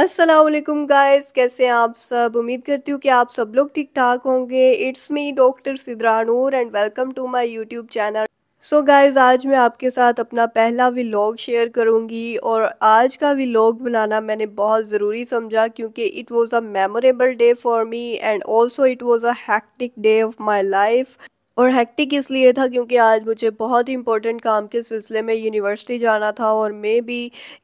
Aslam guys कैसे हैं आप सब उम्मीद करती हूँ कि आप सब लोग ठीक ठाक होंगे it's me doctor Sidranoor and welcome to my YouTube channel so guys आज मैं आपके साथ अपना पहला व्लॉग शेयर करूँगी और आज का व्लॉग बनाना मैंने बहुत ज़रूरी समझा क्योंकि it was a memorable day for me and also it was a hectic day of my life और हैक्टिक इसलिए था क्योंकि आज मुझे बहुत ही इंपॉर्टेंट काम के सिलसिले में यूनिवर्सिटी जाना था और मैं भी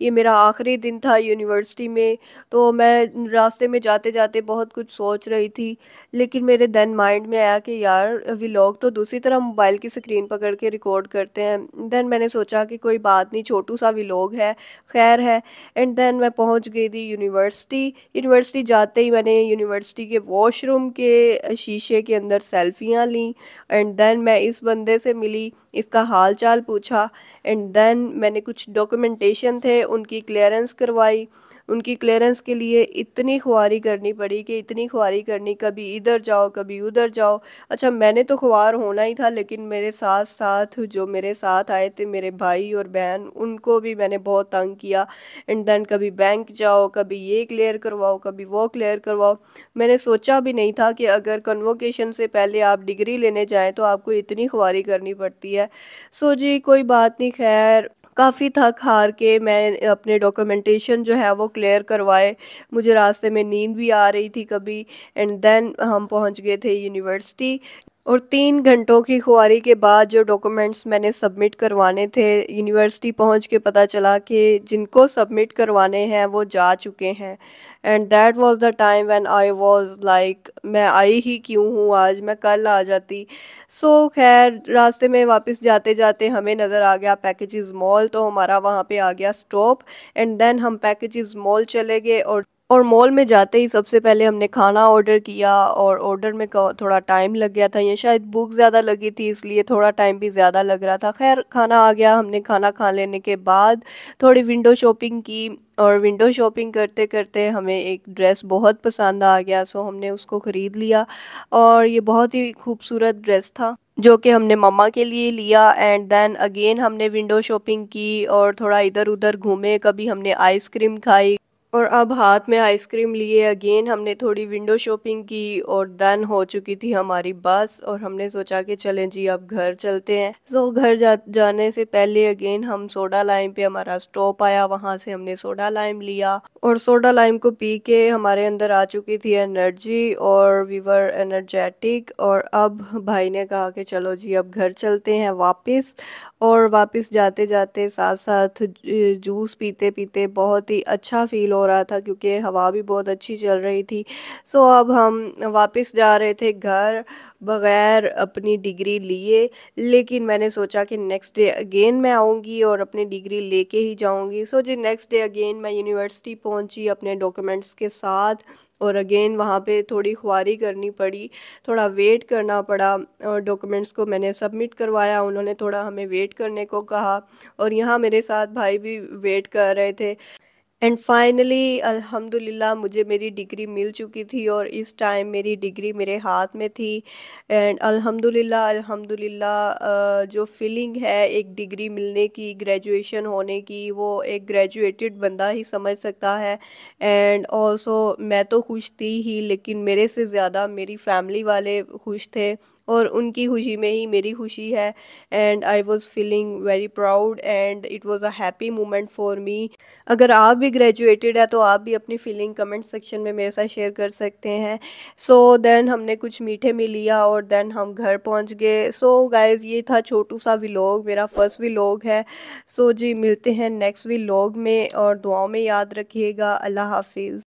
ये मेरा आखिरी दिन था यूनिवर्सिटी में तो मैं रास्ते में जाते जाते बहुत कुछ सोच रही थी लेकिन मेरे देन माइंड में आया कि यार व्लॉग तो दूसरी तरह मोबाइल की स्क्रीन पकड़ के रिकॉर्ड करते हैं देन मैंने सोचा कि कोई बात नहीं छोटू सा व्लॉग है खैर है एंड देन मैं पहुँच गई थी यूनिवर्सिटी यूनिवर्सिटी जाते ही मैंने यूनिवर्सिटी के वॉशरूम के शीशे के अंदर सेल्फियाँ ली एंड एंड देन मैं इस बंदे से मिली इसका हाल चाल पूछा एंड देन मैंने कुछ डॉक्यूमेंटेशन थे उनकी क्लियरेंस करवाई उनकी क्लियरेंस के लिए इतनी खुआरी करनी पड़ी कि इतनी खुआरी करनी कभी इधर जाओ कभी उधर जाओ अच्छा मैंने तो खुआर होना ही था लेकिन मेरे साथ साथ जो मेरे साथ आए थे मेरे भाई और बहन उनको भी मैंने बहुत तंग किया एंड देन कभी बैंक जाओ कभी ये क्लियर करवाओ कभी वो क्लियर करवाओ मैंने सोचा भी नहीं था कि अगर कन्वोकेशन से पहले आप डिग्री लेने जाएँ तो आपको इतनी खुआरी करनी पड़ती है सो जी कोई बात नहीं खैर काफ़ी थक हार के मैं अपने डॉक्यूमेंटेशन जो है वो क्लियर करवाए मुझे रास्ते में नींद भी आ रही थी कभी एंड देन हम पहुंच गए थे यूनिवर्सिटी और तीन घंटों की खुआरी के बाद जो डॉक्यूमेंट्स मैंने सबमिट करवाने थे यूनिवर्सिटी पहुंच के पता चला कि जिनको सबमिट करवाने हैं वो जा चुके हैं and that was the time when I was like मैं आई ही क्यों हूँ आज मैं कल आ जाती सो so, खैर रास्ते में वापस जाते जाते हमें नज़र आ गया पैकेजेस मॉल तो हमारा वहाँ पर आ गया स्टॉप एंड देन हम पैकेजेस मॉल चले गए और और मॉल में जाते ही सबसे पहले हमने खाना ऑर्डर किया और ऑर्डर में थोड़ा टाइम लग गया था ये शायद भूख ज़्यादा लगी थी इसलिए थोड़ा टाइम भी ज़्यादा लग रहा था खैर खाना आ गया हमने खाना खा लेने के बाद थोड़ी विंडो शॉपिंग की और विंडो शॉपिंग करते करते हमें एक ड्रेस बहुत पसंद आ गया सो हमने उसको ख़रीद लिया और ये बहुत ही खूबसूरत ड्रेस था जो कि हमने मम्मा के लिए लिया एंड देन अगेन हमने विंडो शॉपिंग की और थोड़ा इधर उधर घूमे कभी हमने आइसक्रीम खाई और अब हाथ में आइसक्रीम लिए अगेन हमने थोड़ी विंडो शॉपिंग की और डन हो चुकी थी हमारी बस और हमने सोचा कि चलें जी अब घर चलते हैं सो घर जा जाने से पहले अगेन हम सोडा लाइम पे हमारा स्टॉप आया वहां से हमने सोडा लाइम लिया और सोडा लाइम को पी के हमारे अंदर आ चुकी थी एनर्जी और वीवर एनर्जेटिक और अब भाई ने कहा कि चलो जी अब घर चलते हैं वापस और वापस जाते जाते साथ साथ जूस पीते पीते बहुत ही अच्छा फील हो रहा था क्योंकि हवा भी बहुत अच्छी चल रही थी सो अब हम वापस जा रहे थे घर बग़ैर अपनी डिग्री लिए लेकिन मैंने सोचा कि नेक्स्ट डे अगेन मैं आऊँगी और अपनी डिग्री लेके ही जाऊँगी सो जी नेक्स्ट डे अगेन मैं यूनिवर्सिटी पहुँची अपने डॉक्यूमेंट्स के साथ और अगेन वहाँ पे थोड़ी खुआरी करनी पड़ी थोड़ा वेट करना पड़ा और डॉक्यूमेंट्स को मैंने सबमिट करवाया उन्होंने थोड़ा हमें वेट करने को कहा और यहाँ मेरे साथ भाई भी वेट कर रहे थे एंड फाइनली अल्हम्दुलिल्लाह मुझे मेरी डिग्री मिल चुकी थी और इस टाइम मेरी डिग्री मेरे हाथ में थी एंड अल्हम्दुलिल्लाह अल्हम्दुलिल्लाह जो फीलिंग है एक डिग्री मिलने की ग्रेजुएशन होने की वो एक ग्रेजुएटेड बंदा ही समझ सकता है एंड ऑल्सो मैं तो खुश थी ही लेकिन मेरे से ज़्यादा मेरी फैमिली वाले खुश थे और उनकी खुशी में ही मेरी खुशी है and I was feeling very proud and it was a happy moment for me अगर आप भी ग्रेजुएटेड है तो आप भी अपनी फीलिंग कमेंट सेक्शन में मेरे साथ शेयर कर सकते हैं सो so, देन हमने कुछ मीठे में लिया और देन हम घर पहुँच गए सो so, गाइज ये था छोटू सा विलोग मेरा फर्स्ट व्लॉग है सो so, जी मिलते हैं नेक्स्ट व्लॉग में और दुआओं में याद रखिएगा अल्लाह हाफिज़